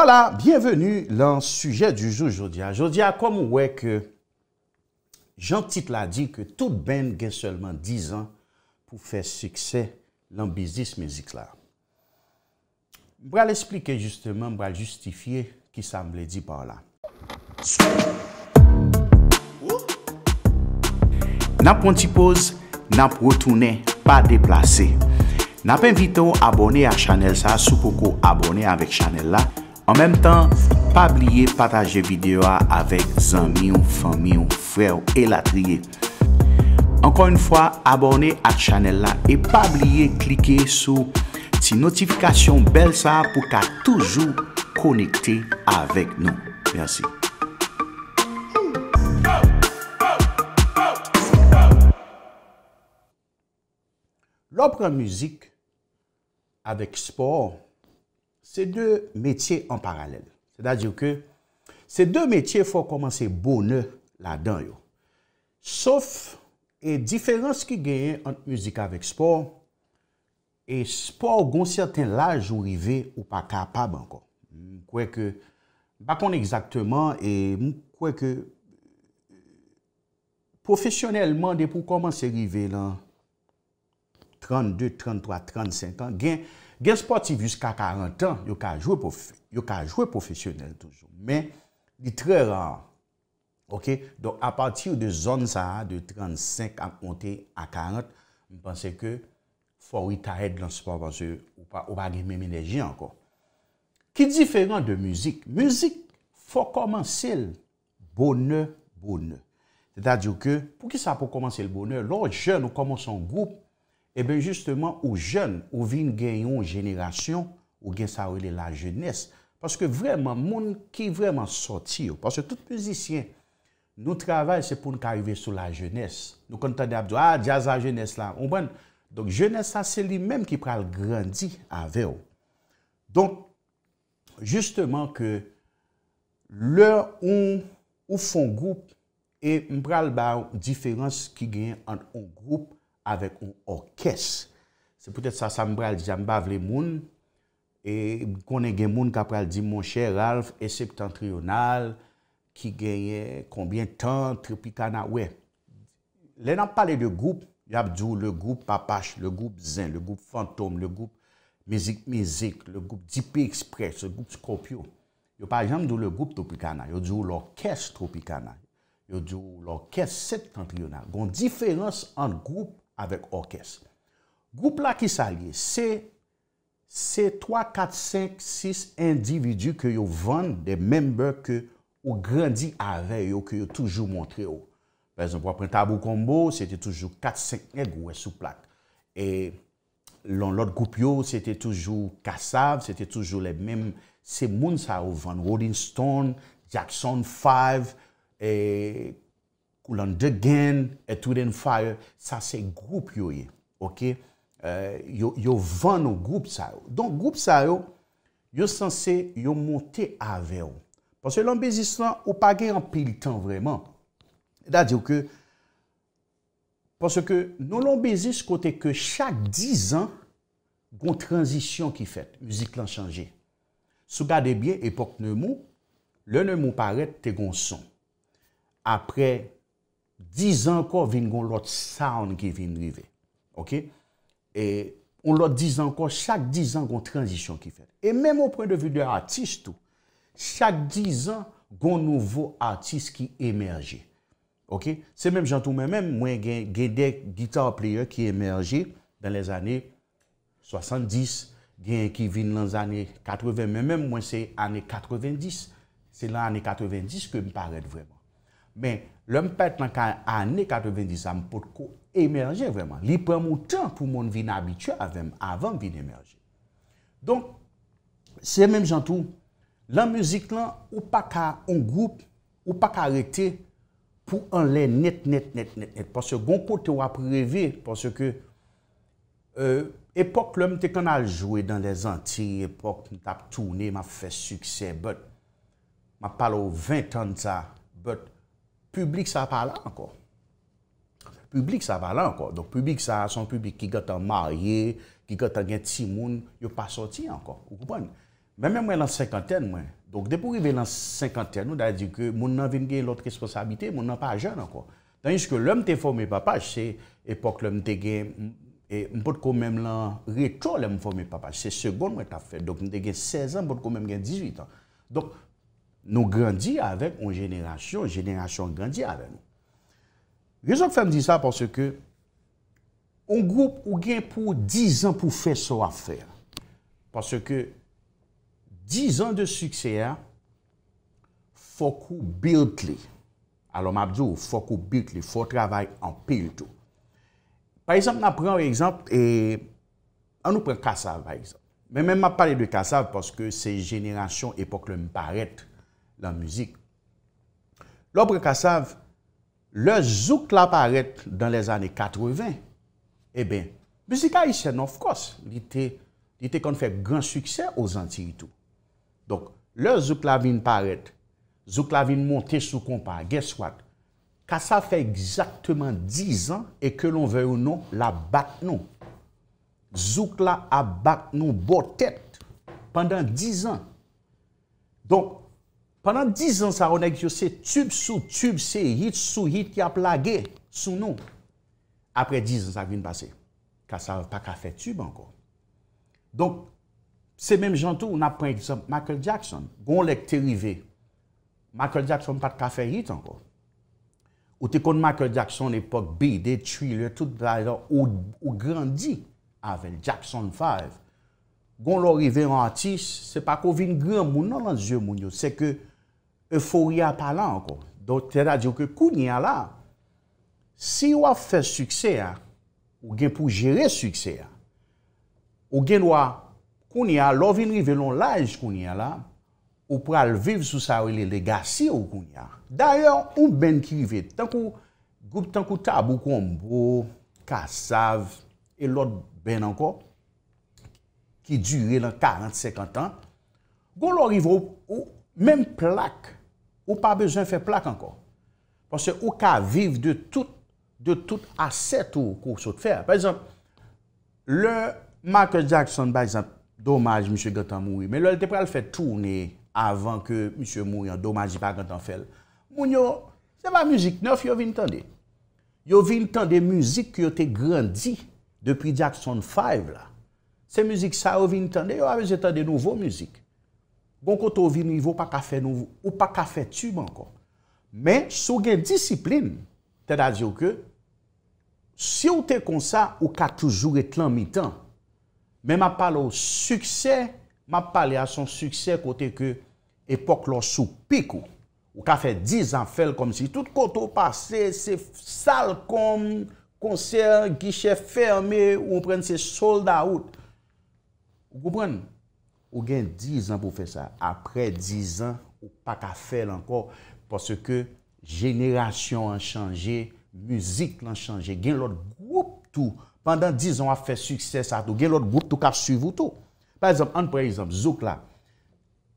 Voilà, bienvenue l'an sujet du jour, jodia. Jodia, kom ouè ke Jean-Petit l'a dit ke tout ben gen seulement 10 ans pou fè sikse l'an bizis mè zikla. Mbra l'esplike justement, mbra l'justifiye ki sa mble di par la. N'ap ontipose, n'ap rotounè, pa deplase. N'ap envito abonè a chanel sa, sou poko abonè avè chanel la, An menm tan, pa bliye pataje videwa avèk zanmion, fanmion, frèw, elatriye. Ankon yon fwa, abonne at chanel la. E pa bliye, klike sou ti notifikasyon bel sa pou ka toujou konekte avèk nou. Merci. L'opera mouzik avèk sport... Se de metye an paralel. Se da diw ke, se de metye fwa komanse bone la dan yo. Sof, e diferans ki genye ant musika vek sport, e sport goun certain laj ou rive ou pa kapab anko. Mkwe ke, bakon exactement, e mkwe ke, profesyonelman de pou komanse rive lan, 32, 33, 35 an genye, Gen sportif yuska 40 an, yo ka jwe profesyonel toujou. Men, li tre ran. Ok, don a pati ou de zon sa, de 35 an konti a 40, mi panse ke fwa wita ed lan sport panse ou pa ou bagi mèm enerji anko. Ki diferan de müzik? Müzik fwa komanse l bonne, bonne. Tata diyo ke, pou ki sa pou komanse l bonne? Lò, jen nou komanse an goup. e ben justeman ou jen, ou vin genyon jenerasyon, ou gen sa ou le la jenese. Paske vreman moun ki vreman soti yo. Paske tout muzisyen nou travay se pou nou karive sou la jenese. Nou kontan de abdou, a, ah, dja za jenese la, ou mwen. Donk jenese sa se li menm ki pral grandi ave yo. Donk, justeman ke lor ou ou fon group e mpral ba ou diferans ki gen an ou group avèk ou orkès. Se pwetè sa, sa mbè al di jan bav lè moun, e konen gen moun kap ral di, moun chè Ralf, esèp tantriyonal, ki genye, konbyen tan, tropikana, wè. Lè nan pale de goup, yab di ou le goup papache, le goup zin, le goup fantom, le goup mizik-mizik, le goup dipe express, le goup skopyo. Yo pale janm di ou le goup tropikana, yo di ou l'orkès tropikana, yo di ou l'orkès septantriyonal. Gon diferans an goup avèk orkes. Goup la ki sa liye, se 3, 4, 5, 6 individu ke yo van de membe ke yo grandi avè yo ke yo toujou montre yo. Par exemple, wapren tabou kombo, se te toujou 4, 5 neg wè sou plak. E lon lot goup yo, se te toujou kasav, se te toujou le mem, se moun sa yo van, Rodin Stone, Jackson 5, e... ou lan de gen, etou den faye, sa se group yo ye. Ok? Euh, yo van nou group sa yo. Donk group sa yo, yo san se yo monte ave yo. Pase lombezis lan, ou page an pil tan vreman. Da diyo ke, pase ke, nou lombezis kote ke chak dizan gon transition ki fet, yon zik lan chanje. Sou gade bie epok nou mou, le nou mou paret te gon son. Apre, 10 an kon vin goun lot sound Ki vin rive On lot 10 an kon Chak 10 an kon transition ki fè E menm ou pren de vide artist Chak 10 an Gon nouvo artist ki emerje Se menm jantou menm Mwen gen gede gitar player Ki emerje Den les anè 70 Gen ki vin lans anè 80 Menm mwen se anè 90 Se lans anè 90 Ke mi paret vreman Men, lèm pèt nan ka anè 90, am pot ko émerge vèman. Li prèm ou tan pou moun vin abitü avèm avan vin émerge. Don, se mèm jan tou, lan müzik lan ou pa ka on group, ou pa ka rete pou an lè net, net, net, net, net. Pòsè gon pot te wap revè, pòsè ke epok lèm te kon aljouè dan lè zanti, epok nou tap toune, ma fè sukse, bot, ma palo 20 an ta, bot, Publik sa pa lan anko. Publik sa pa lan anko. Dok publik sa, son publik ki gata marye, ki gata gen timoun, yo pa soti anko. Ou koupan? Mè mè mwen lan sèkantèn mwen. Dok depo rive lan sèkantèn nou, da di ke moun nan vin gen lot responsabite, moun nan pa jen anko. Tan yiske lèm te fòmè papaj, se epok lèm te gen, mpòt e, ko mèm lan reto lèm fòmè papaj, se sègon mwen ta fè. Dok mèm te gen 16 an, mpòt ko mèm gen 18 an. Nou grandye avek, ou jeneration, jeneration grandye avek nou. Rezon pou fèm di sa, porsè ke, ou goup ou gen pou 10 an pou fè so a fè. Porsè ke, 10 an de suksè, fò kou bilt li. Alò m'abdou, fò kou bilt li, fò travay an pè yotou. Par exemple, m'apren, e, an nou pren kasav, m'apren kasav, porsè ke se jeneration epok lè m'parette, la muzik. Lopre kasav, le zouk la paret dan les ane 80, e ben, mzika isen ofkos, li te kon fè gran suksè ou zanti itou. Donk, le zouk la vin paret, zouk la vin monte sou kompa, geswak, kasav fè ekzaktman 10 an, e ke lon vè ou nou la bat nou. Zouk la a bat nou bo tèt, pandan 10 an. Donk, Pendan 10 ans a ronek yo se tub sou, tub se, hit sou, hit ki ap lage sou nou. Apre 10 ans a vin pase, ka sa pa kafe tub anko. Don, se menm jantou, un ap prent exemple Michael Jackson, goun lek terive. Michael Jackson pa kafe hit anko. Ou te kon Michael Jackson epok B, D, T, lè, tout lè, ou grandi avèl Jackson 5. Gon lo rive an atis, se pa kon vin gran mounan lan zye moun yo. Se ke eufori apalan anko. Don tera diyo ke koun ya la, si yo a fè sukse a, ou gen pou jere sukse a, ou gen wak koun ya, lo vin rive lon laj koun ya la, ou pral viv sou sawele legasi ou koun ya. Daryan, ou ben krive, tankou tabou kon bro, kasav, elot ben anko, ki dure lan 40-50 an, goun lor ive ou men plak, ou pa bezen fè plak ankon. Ponsè ou ka vive de tout, de tout aset ou kousou t'fè. Par exemple, le Michael Jackson, by exemple, dommage M. Gantan Moui, men lor te pral fè tourne avan ke M. Moui an dommaji par Gantan Fèl. Moun yo, se pa mouzik nouf, yo vin tande. Yo vin tande mouzik ki yo te grandi depri Jackson 5 la. Se mouzik sa ou vi ntande, ou ave zetande nouvo mouzik. Gon koto ou vi nivou pa kafe nouvo, ou pa kafe tume ankon. Men sou gen disiplin, te da diyo ke, si ou te konsa, ou ka toujou etlan mitan. Men ma pale ou suksè, ma pale a son suksè kote ke epok lò sou pikou. Ou kafe dizan fel kom si. Tout koto ou pase, se sal kom konser, gichè ferme, ou pren se solda out. Ou gen 10 an pou fè sa, apre 10 an, ou pa ka fè lankor, pwase ke jeneration an chanje, muzik an chanje, gen lot group tou, pandan 10 an a fè sukses atou, gen lot group tou ka suvoutou. Par exemple, an pre exemple, Zouk la,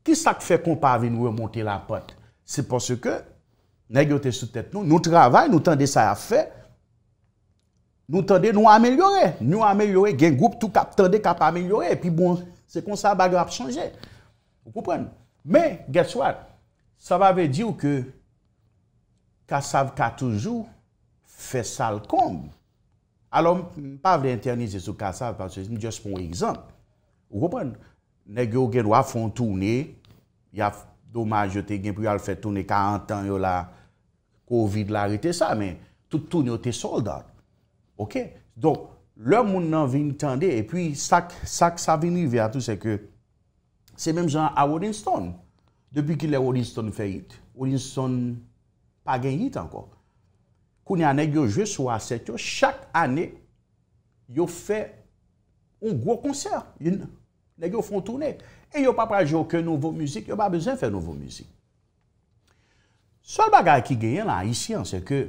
kis sa k fè kon pa avi nou remonte la pote? Se pwase ke, nou travay, nou tande sa a fè, Nou tende nou amelyore. Nou amelyore gen goup tou kap tende kap amelyore. Pi bon, se kon sa bagyo ap chanje. Ou koupen. Men, get swat, sa va ve di ou ke kasav katoujou fe sal kong. Alon, m pa vle internize sou kasav, m jes pon ekzamp. Ou koupen, ne gyo gen wafon toune, ya domaj yo te gen pou yal fe toune 40 an yo la covid la rete sa, men, tout toune yo te soldat. Ok, donk, lè moun nan vin tende, e pi sak, sak sa vin ive a tout se ke, se menm zan a Woodin Stone, depi ki lè Woodin Stone fe yit. Woodin Stone pa gen yit ankon. Koun ya neg yo jwe sou aset yo, chak ane yo fe un gwo konser. Neg yo fon toune. E yo pa praj yo ke nouvo musik, yo ba bezen fe nouvo musik. Sol bagay ki gen yon la, isi an, se ke,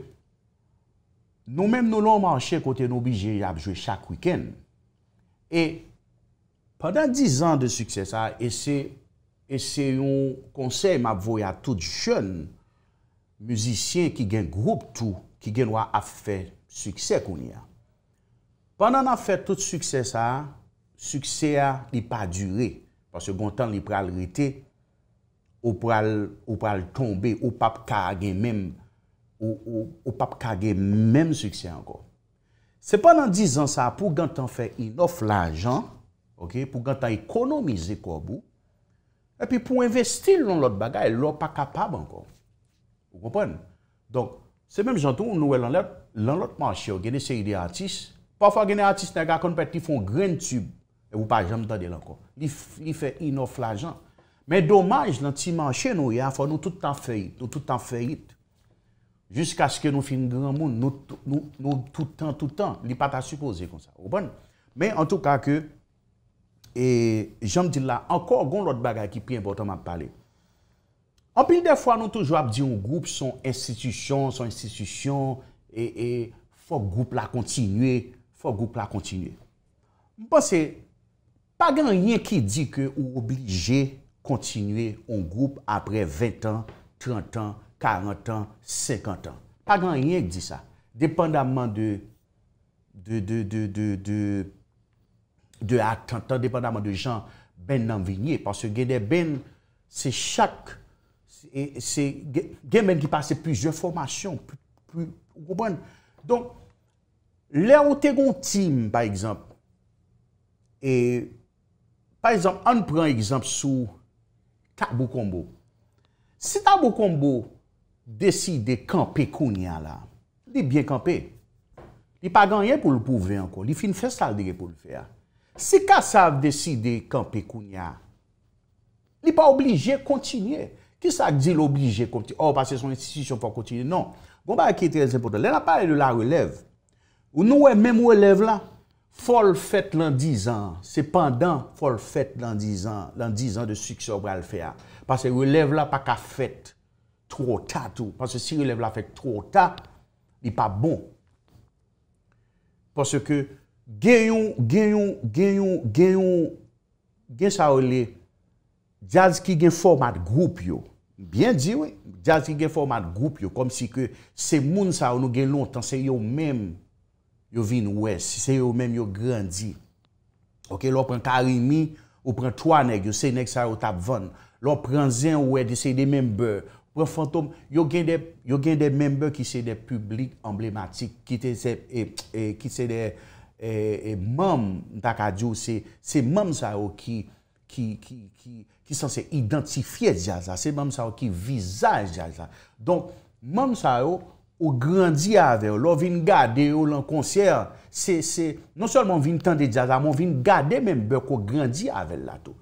Nou mèm nou lò manche kote nou bije ap jwe chak wikèn. E pandan 10 an de sukses a, ese yon konsey map voya tout jön, müzisyen ki gen groub tou, ki gen wak ap fè suksè koun ya. Pandan ap fè tout suksè sa, suksè a li pa dure, pasè gontan li pral rite, ou pral tombe, ou pap kage mèm ou pape kage mèm suksyen anko. Se penan dizan sa, pou gantan fe inof la jan, pou gantan ekonomize ko abou, epi pou investi loun lot bagay, loun pa kapab anko. Ou kopwen? Donk, se mèm jantou nou wè loun lot, loun lot manche, ou genè se yi de atis, pa fò genè atis nega, konn pèt li fon gren tube, ou pa jèm tade lanko, li fe inof la jan. Mè domaj nan ti manche nou, nou yè an fò nou toutan feyit, nou toutan feyit, Jusk aske nou finidran moun nou toutan toutan. Li pata supose kon sa. Men en tout ka ke, jom di la, ankor goun lot bagay ki pi importanman pale. An pil defwa nou toujwa ap di yon goup son institisyon, son institisyon, e fok goup la kontinye, fok goup la kontinye. Mponsen, pa gen yon ki di ke ou oblije kontinye yon goup apre 20 an, 30 an, 40 ans, 50 ans. Pa gan yon yon yon di sa. Dependamman de de de de atentan, dependamman de jan ben nan vinyen. Parce genè ben, se chak se gen men ki pase pizje formasyon. Don, le o tegon tim, pa exemple, pa exemple, an pren exemple sou tabou kombo. Si tabou kombo, deside kampe kounya la. Li bien kampe. Li pa ganye pou l pouve anko. Li fin fè sal dire pou l fè a. Se ka sal deside kampe kounya, li pa oblije kontinye. Ki sa ak di l oblije kontinye? Oh, pa se son institisyon fò kontinye. Non. Bon, ba, ki te repote. Le la pale de la releve. Ou nou e mem releve la, fol fèt lan dizan. Se pandan fol fèt lan dizan. Lan dizan de suksor bral fè a. Pa se releve la pa ka fèt. tro ta tou. Pase si yo lev la fek tro ta, ni pa bon. Pase ke, gen yon, gen yon, gen yon, gen yon, gen sa ou le, jaz ki gen format group yo. Bien di we, jaz ki gen format group yo, kom si ke, se moun sa ou nou gen lontan, se yo men, yo vin wè, se yo men yo grandi. Ok, lò pren karimi, ou pren toanèk, yo senèk sa yo tapvan. Lò pren zen wè, di se y de men bèr, Wè fantom, yo gen de membe ki se de publik emblematik, ki se de mam tak a djou, se mam sa yo ki san se identifiye dja za, se mam sa yo ki vizaje dja za. Don, mam sa yo, ou grandi avel, lò vin gade ou lan konser, se non sol man vin tande dja za, man vin gade membe kou grandi avel lato.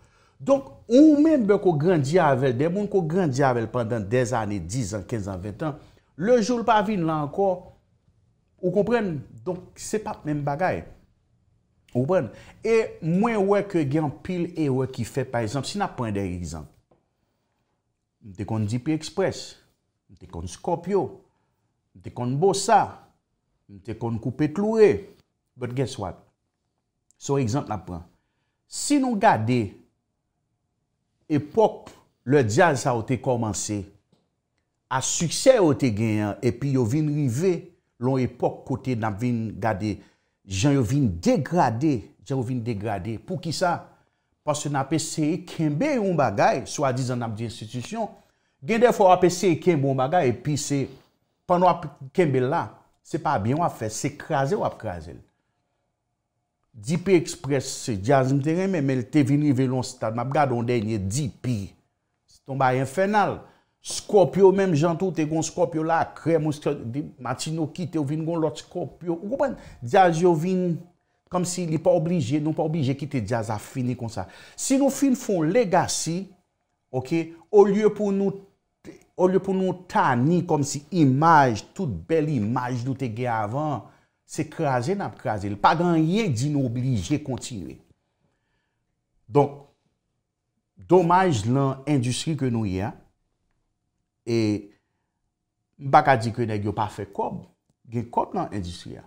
Donk, ou men beko gran diyavel, de moun ko gran diyavel pandan dez ane, diz an, kenz an, vet an, le joul pa vin la anko, ou kompren, donk, se pa p men bagay. Ou pren, e mwen wek gen pil e wek ki fe, par exemple, si na pwende exemple, mte kon dipe express, mte kon skopyo, mte kon bosa, mte kon koupe tloure, but guess what? So exemple na pwende, si nou gadey, Epok, le diaj sa ote komanse, a suksè ote genyan, epi yo vin rive lon epok kote nan vin gade, jan yo vin degradè, jan yo vin degradè. Pou ki sa, pas se nan apese e kembe yon bagay, swa dizan nan ap di institisyon, gen defo apese e kembe yon bagay, epi se pan wap kembe la, se pa abyon wap fè, se krasè wap krasè lè. Dipe ekspresse, Dias mte reme, men te vini ve lon stad. Mab gade on denye, dipi. Se ton ba yon fennal, skopyo menm jantou te gon skopyo la kre, mou skopyo, mati nou kite ou vini gon lot skopyo. O goupen, Dias yo vini, kom non si li pa oblije, nou pa oblije kite Dias a fini kon sa. Si nou fin fon legacy, ok, o lye pou nou tani kom si imaj, tout bel imaj nou te ge avan, se krasen ap krasen. Pa gan ye di nou obligye kontinue. Donk, domaj lan endusri ke nou ya, e baka di kwenye gyo pa fe kob, gyo kob lan endusri ya.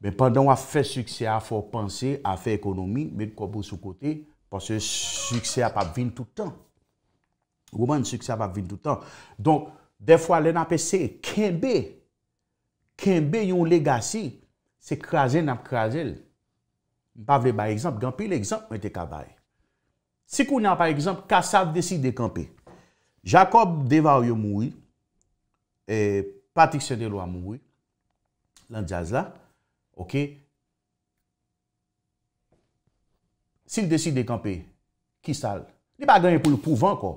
Men pandan wap fe suksya, fwo panse, a fe ekonomi, men kob ou sou kote, panse suksya pa bin toutan. Wouman suksya pa bin toutan. Donk, defwa lè nan pese, kenbe, Kenbe yon legasi, se krasen ap krasel. Mpa vre ba ekzamp, genpil ekzamp mwen te kabae. Si kounen pa ekzamp, kassav desi dekampi. Jacob deva yo mwoui, e patik sene lwa mwoui, lan diaz la, ok. Si l desi dekampi, kisal. Li ba genye pou l pouvan ko.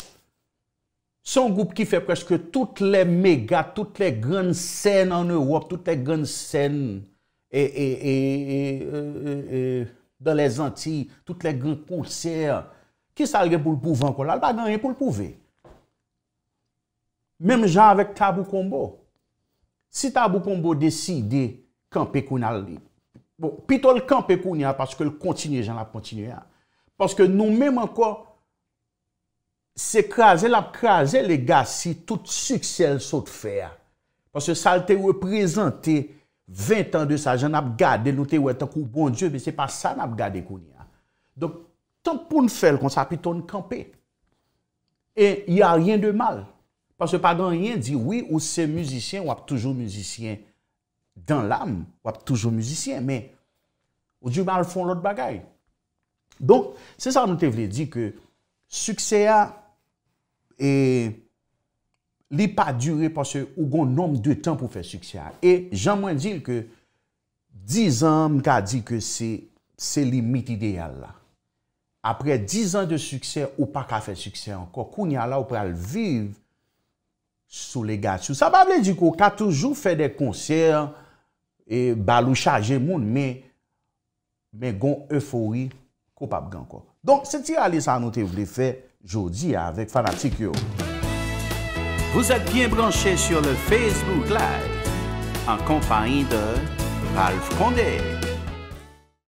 Son goup ki fe preske tout le mega, tout le gren sen an Europe, tout le gren sen e... de les Antilles, tout le gren konser, ki sa l gen pou l pouvan kon? La, la ben gen pou l pouve. Mem jan avek tabou konbo. Si tabou konbo deside kanpe kon al li, bo, pito l kanpe kon ya, paske l kontine jan la kontine ya, paske nou mem ankon S'ekraze l ap kraze le ga si tout suksel sot fè a. Paske sal te reprezenté 20 an de sajan ap gade. De nou te wè tan kou bon dieu, be se pa sa an ap gade koun ya. Donk, tan pou n fel kon sa apitoun kampe. E, y a ryen de mal. Paske pa dan ryen di, oui, ou se muzisyen wap toujou muzisyen. Dan l am, wap toujou muzisyen, men, ou di wè al fon lot bagay. Donk, se sa nou te vle di ke suksel a, E li pa dure pou se ou gon nom de tan pou fe sukse e jan mwen dil ke 10 an m ka di ke se se limit ideyal la apre 10 an de sukse ou pa ka fe sukse anko koun ya la ou pral viv sou le gatsou sa pa ble di ko ka toujou fe de konser e balou chaje moun me gon eufori ko pa blen kon don se ti a li sa anote vle fe jodi avec Fanatique Vous êtes bien branchés sur le Facebook Live en compagnie de Ralph Condé.